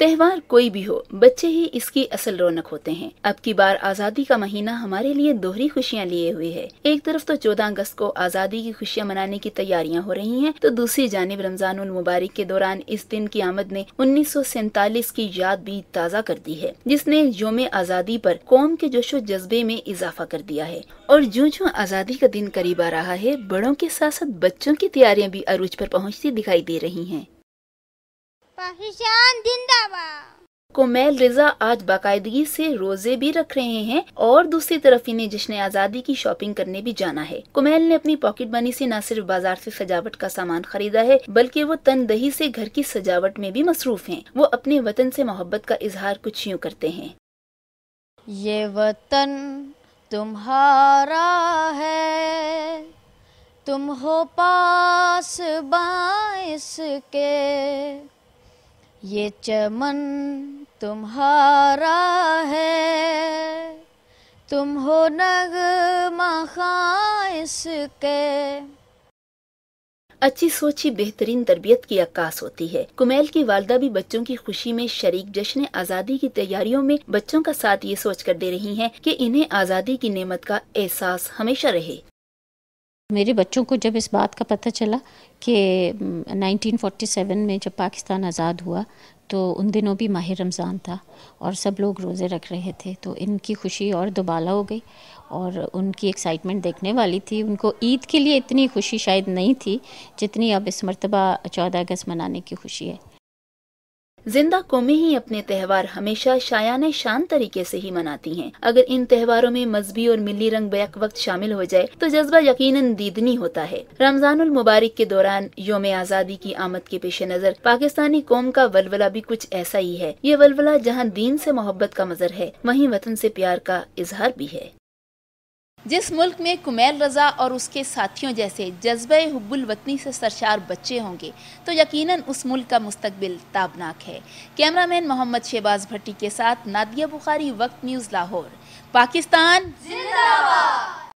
त्यौहार कोई भी हो बच्चे ही इसकी असल रौनक होते हैं अब की बार आज़ादी का महीना हमारे लिए दोहरी खुशियाँ लिए हुए है एक तरफ तो चौदह अगस्त को आज़ादी की खुशियाँ मनाने की तैयारियाँ हो रही हैं तो दूसरी जानब रमजान मुबारक के दौरान इस दिन की आमद ने उन्नीस की याद भी ताज़ा कर दी है जिसने योम आज़ादी पर कौम के जोशो जज्बे में इजाफा कर दिया है और जो जो आज़ादी का दिन करीब आ रहा है बड़ों के साथ साथ बच्चों की तैयारियाँ भी अरूज पर पहुँचती दिखाई दे रही है पाकिस्तान जिंदाबाद कोमैल रिजा आज बाकायदगी से रोजे भी रख रहे हैं और दूसरी तरफ इन्हें जश्न आज़ादी की शॉपिंग करने भी जाना है कोमैल ने अपनी पॉकेट मनी से न सिर्फ बाजार से सजावट का सामान खरीदा है बल्कि वो तन दही से घर की सजावट में भी मसरूफ हैं। वो अपने वतन से मोहब्बत का इजहार कुछ यूँ करते हैं ये वतन तुम्हारा है तुम हो पास बाइस के ये चमन तुम्हारा है तुम हो नग इसके अच्छी सोच ही बेहतरीन तरबियत की अक्कास होती है कुमेल की वालदा भी बच्चों की खुशी में शरीक जश्न आज़ादी की तैयारियों में बच्चों का साथ ये सोच कर दे रही हैं कि इन्हें आज़ादी की नेमत का एहसास हमेशा रहे मेरे बच्चों को जब इस बात का पता चला कि 1947 में जब पाकिस्तान आज़ाद हुआ तो उन दिनों भी माह रमज़ान था और सब लोग रोज़े रख रहे थे तो इनकी खुशी और दोबाला हो गई और उनकी एक्साइटमेंट देखने वाली थी उनको ईद के लिए इतनी खुशी शायद नहीं थी जितनी अब इस मरतबा चौदह अगस्त मनाने की खुशी है जिंदा कौमें ही अपने त्यौहार हमेशा शायान शान तरीके से ही मनाती हैं। अगर इन त्यौहारों में मजहबी और मिली रंग बैक वक्त शामिल हो जाए तो जज्बा यकीनन दीदनी होता है रमजान मुबारक के दौरान योम आज़ादी की आमद के पेश नज़र पाकिस्तानी कौम का वलवला भी कुछ ऐसा ही है ये वलवला जहाँ दीन ऐसी मोहब्बत का मजर है वही वतन ऐसी प्यार का इजहार भी है जिस मुल्क में कुमैल रजा और उसके साथियों जैसे जज्ब हब्बुल वतनी से सरशार बच्चे होंगे तो यकीनन उस मुल्क का मुस्तबिल ताबनाक है कैमरामैन मोहम्मद शहबाज भट्टी के साथ नादिया बुखारी वक्त न्यूज़ लाहौर पाकिस्तान जिंदाबाद